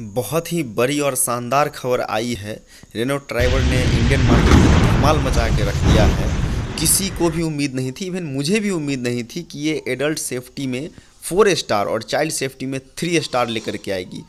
बहुत ही बड़ी और शानदार खबर आई है रेनो ट्राइवर ने इंडियन मार्केट में धमाल मचा के रख दिया है किसी को भी उम्मीद नहीं थी इवन मुझे भी उम्मीद नहीं थी कि ये एडल्ट सेफ्टी में फोर स्टार और चाइल्ड सेफ्टी में थ्री स्टार लेकर के आएगी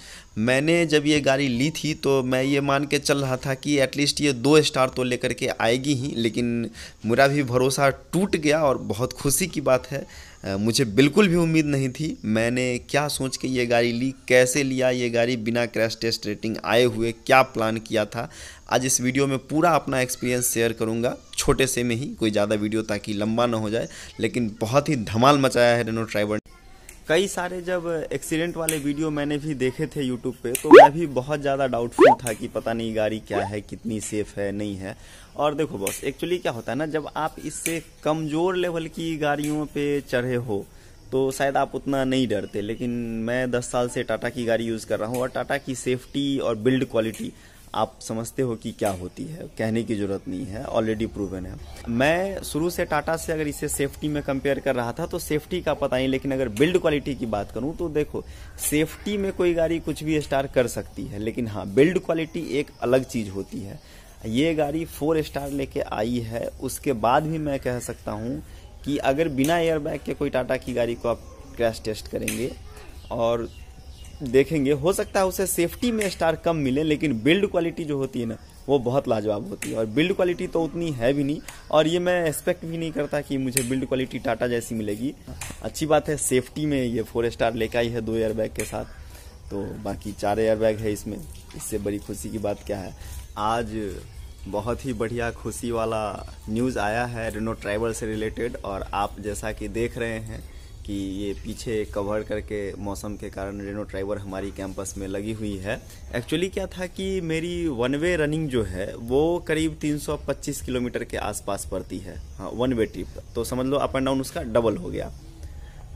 मैंने जब ये गाड़ी ली थी तो मैं ये मान के चल रहा था कि एटलीस्ट ये दो स्टार तो लेकर के आएगी ही लेकिन मेरा भी भरोसा टूट गया और बहुत खुशी की बात है मुझे बिल्कुल भी उम्मीद नहीं थी मैंने क्या सोच के ये गाड़ी ली कैसे लिया ये गाड़ी बिना क्रैश टेस्ट रेटिंग आए हुए क्या प्लान किया था आज इस वीडियो में पूरा अपना एक्सपीरियंस शेयर करूंगा छोटे से में ही कोई ज़्यादा वीडियो ताकि लंबा ना हो जाए लेकिन बहुत ही धमाल मचाया है रेनो ड्राइवर कई सारे जब एक्सीडेंट वाले वीडियो मैंने भी देखे थे यूट्यूब पे तो मैं भी बहुत ज़्यादा डाउटफुल था कि पता नहीं गाड़ी क्या है कितनी सेफ है नहीं है और देखो बॉस एक्चुअली क्या होता है ना जब आप इससे कमज़ोर लेवल की गाड़ियों पे चढ़े हो तो शायद आप उतना नहीं डरते लेकिन मैं दस साल से टाटा की गाड़ी यूज़ कर रहा हूँ और टाटा की सेफ्टी और बिल्ड क्वालिटी आप समझते हो कि क्या होती है कहने की जरूरत नहीं है ऑलरेडी प्रूवन है मैं शुरू से टाटा से अगर इसे सेफ्टी में कंपेयर कर रहा था तो सेफ्टी का पता नहीं लेकिन अगर बिल्ड क्वालिटी की बात करूं तो देखो सेफ्टी में कोई गाड़ी कुछ भी स्टार कर सकती है लेकिन हाँ बिल्ड क्वालिटी एक अलग चीज़ होती है ये गाड़ी फोर स्टार लेके आई है उसके बाद भी मैं कह सकता हूँ कि अगर बिना एयरबैग के कोई टाटा की गाड़ी को आप क्रैश टेस्ट करेंगे और देखेंगे हो सकता है उसे सेफ्टी में स्टार कम मिले लेकिन बिल्ड क्वालिटी जो होती है ना वो बहुत लाजवाब होती है और बिल्ड क्वालिटी तो उतनी है भी नहीं और ये मैं एक्सपेक्ट भी नहीं करता कि मुझे बिल्ड क्वालिटी टाटा जैसी मिलेगी अच्छी बात है सेफ्टी में ये फोर स्टार लेकर आई है दो एयरबैग के साथ तो बाकी चार एयरबैग है इसमें इससे बड़ी खुशी की बात क्या है आज बहुत ही बढ़िया खुशी वाला न्यूज़ आया है रेनो ट्रैवल से रिलेटेड और आप जैसा कि देख रहे हैं कि ये पीछे कवर करके मौसम के कारण रेनो ड्राइवर हमारी कैंपस में लगी हुई है एक्चुअली क्या था कि मेरी वन वे रनिंग जो है वो करीब 325 किलोमीटर के आसपास पड़ती है हाँ वन वे ट्रिप तो समझ लो अप एंड डाउन उसका डबल हो गया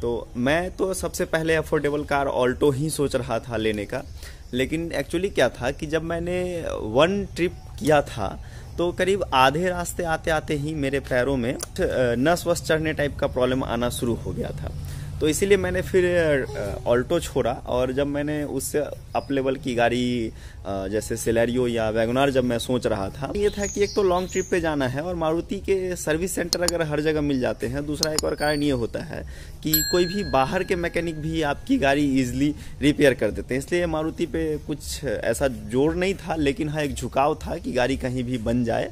तो मैं तो सबसे पहले अफोर्डेबल कार ऑल्टो ही सोच रहा था लेने का लेकिन एक्चुअली क्या था कि जब मैंने वन ट्रिप किया था तो करीब आधे रास्ते आते आते ही मेरे पैरों में नस वस चढ़ने टाइप का प्रॉब्लम आना शुरू हो गया था तो इसीलिए मैंने फिर ऑल्टो छोड़ा और जब मैंने उससे अप लेवल की गाड़ी जैसे सिलेरियो या वैगनार जब मैं सोच रहा था ये था कि एक तो लॉन्ग ट्रिप पे जाना है और मारुति के सर्विस सेंटर अगर हर जगह मिल जाते हैं दूसरा एक और कारण ये होता है कि कोई भी बाहर के मैकेनिक भी आपकी गाड़ी ईजिली रिपेयर कर देते हैं इसलिए मारुति पे कुछ ऐसा जोर नहीं था लेकिन हाँ एक झुकाव था कि गाड़ी कहीं भी बन जाए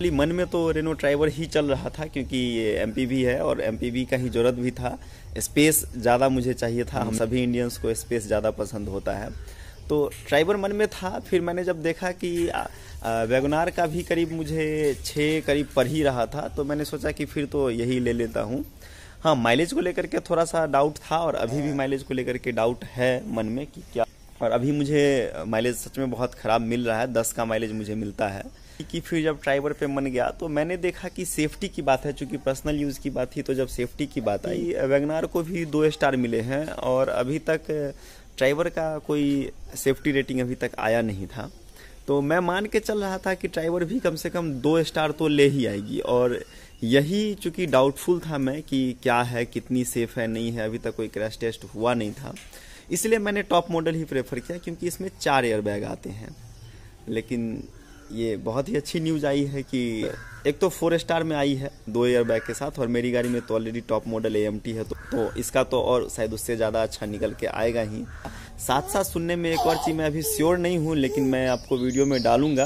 एक्चुअली मन में तो रेनो ड्राइवर ही चल रहा था क्योंकि एम भी है और एम का ही ज़रूरत भी था स्पेस ज़्यादा मुझे चाहिए था हम हम्म। सभी इंडियंस को स्पेस ज़्यादा पसंद होता है तो ड्राइवर मन में था फिर मैंने जब देखा कि वेगनार का भी करीब मुझे छः करीब पर ही रहा था तो मैंने सोचा कि फिर तो यही ले लेता हूँ हाँ माइलेज को लेकर के थोड़ा सा डाउट था और अभी भी माइलेज को लेकर के डाउट है मन में कि क्या और अभी मुझे माइलेज सच में बहुत ख़राब मिल रहा है दस का माइलेज मुझे मिलता है कि फिर जब ड्राइवर पे मन गया तो मैंने देखा कि सेफ्टी की बात है चूँकि पर्सनल यूज़ की बात थी तो जब सेफ्टी की बात आई वेगनार को भी दो स्टार मिले हैं और अभी तक ड्राइवर का कोई सेफ्टी रेटिंग अभी तक आया नहीं था तो मैं मान के चल रहा था कि ड्राइवर भी कम से कम दो स्टार तो ले ही आएगी और यही चूँकि डाउटफुल था मैं कि क्या है कितनी सेफ़ है नहीं है अभी तक कोई क्रैश टेस्ट हुआ नहीं था इसलिए मैंने टॉप मॉडल ही प्रेफर किया क्योंकि इसमें चार एयरबैग आते हैं लेकिन ये बहुत ही अच्छी न्यूज़ आई है कि एक तो फोर स्टार में आई है दो एयर बैग के साथ और मेरी गाड़ी में तो ऑलरेडी टॉप मॉडल ए है तो, तो इसका तो और शायद उससे ज़्यादा अच्छा निकल के आएगा ही साथ साथ सुनने में एक और चीज़ मैं अभी श्योर नहीं हूँ लेकिन मैं आपको वीडियो में डालूंगा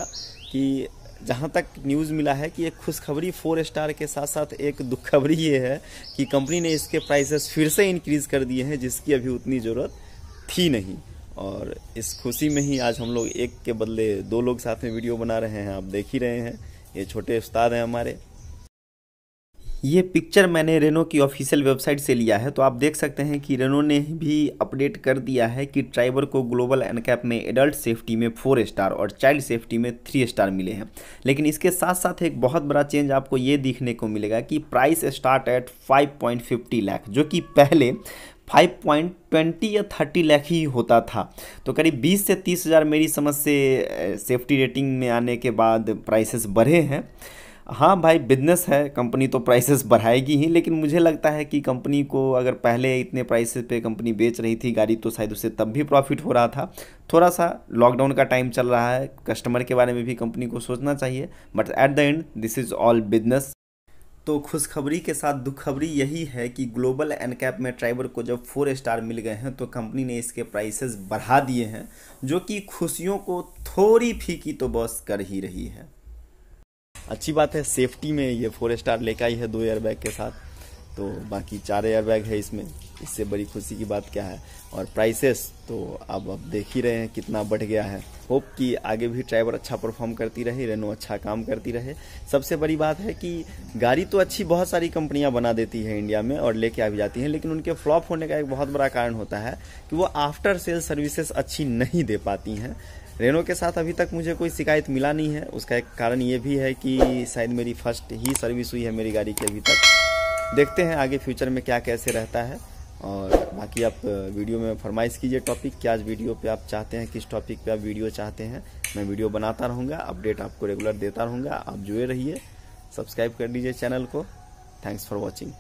कि जहाँ तक न्यूज़ मिला है कि एक खुशखबरी फोर स्टार के साथ साथ एक दुखखबरी ये है कि कंपनी ने इसके प्राइसेस फिर से इंक्रीज़ कर दिए हैं जिसकी अभी उतनी ज़रूरत थी नहीं और इस खुशी में ही आज हम लोग एक के बदले दो लोग साथ में वीडियो बना रहे हैं आप देख ही रहे हैं ये छोटे उस्ताद हैं हमारे ये पिक्चर मैंने रेनो की ऑफिशियल वेबसाइट से लिया है तो आप देख सकते हैं कि रेनो ने भी अपडेट कर दिया है कि ड्राइवर को ग्लोबल एनकैप में एडल्ट सेफ्टी में फोर स्टार और चाइल्ड सेफ्टी में थ्री स्टार मिले हैं लेकिन इसके साथ साथ एक बहुत बड़ा चेंज आपको ये देखने को मिलेगा कि price start at five lakh जो कि पहले फाइव पॉइंट ट्वेंटी या थर्टी लाख ही होता था तो करीब बीस से तीस हज़ार मेरी समझ से सेफ्टी रेटिंग में आने के बाद प्राइसेस बढ़े हैं हाँ भाई बिजनेस है कंपनी तो प्राइसेस बढ़ाएगी ही लेकिन मुझे लगता है कि कंपनी को अगर पहले इतने प्राइसेस पे कंपनी बेच रही थी गाड़ी तो शायद उससे तब भी प्रॉफिट हो रहा था थोड़ा सा लॉकडाउन का टाइम चल रहा है कस्टमर के बारे में भी कंपनी को सोचना चाहिए but at the end this is all business तो खुशखबरी के साथ दुखखबरी यही है कि ग्लोबल एनकैप में ट्राइबर को जब फोर स्टार मिल गए हैं तो कंपनी ने इसके प्राइसेस बढ़ा दिए हैं जो कि खुशियों को थोड़ी फीकी तो बस कर ही रही है अच्छी बात है सेफ्टी में ये फोर स्टार लेकर आई है दो एयरबैग के साथ तो बाकी चार एयरबैग है इसमें इससे बड़ी खुशी की बात क्या है और प्राइसेस तो अब अब देख ही रहे हैं कितना बढ़ गया है होप कि आगे भी ड्राइवर अच्छा परफॉर्म करती रहे रेनो अच्छा काम करती रहे सबसे बड़ी बात है कि गाड़ी तो अच्छी बहुत सारी कंपनियां बना देती है इंडिया में और लेके आ भी जाती हैं लेकिन उनके फ्लॉप होने का एक बहुत बड़ा कारण होता है कि वो आफ्टर सेल सर्विसेस अच्छी नहीं दे पाती हैं रेनो के साथ अभी तक मुझे कोई शिकायत मिला नहीं है उसका एक कारण ये भी है कि शायद मेरी फर्स्ट ही सर्विस हुई है मेरी गाड़ी की अभी तक देखते हैं आगे फ्यूचर में क्या कैसे रहता है और बाकी आप वीडियो में फरमाइश कीजिए टॉपिक क्या आज वीडियो पे आप चाहते हैं किस टॉपिक पे आप वीडियो चाहते हैं मैं वीडियो बनाता रहूँगा अपडेट आपको रेगुलर देता रहूँगा आप जुड़े रहिए सब्सक्राइब कर लीजिए चैनल को थैंक्स फॉर वॉचिंग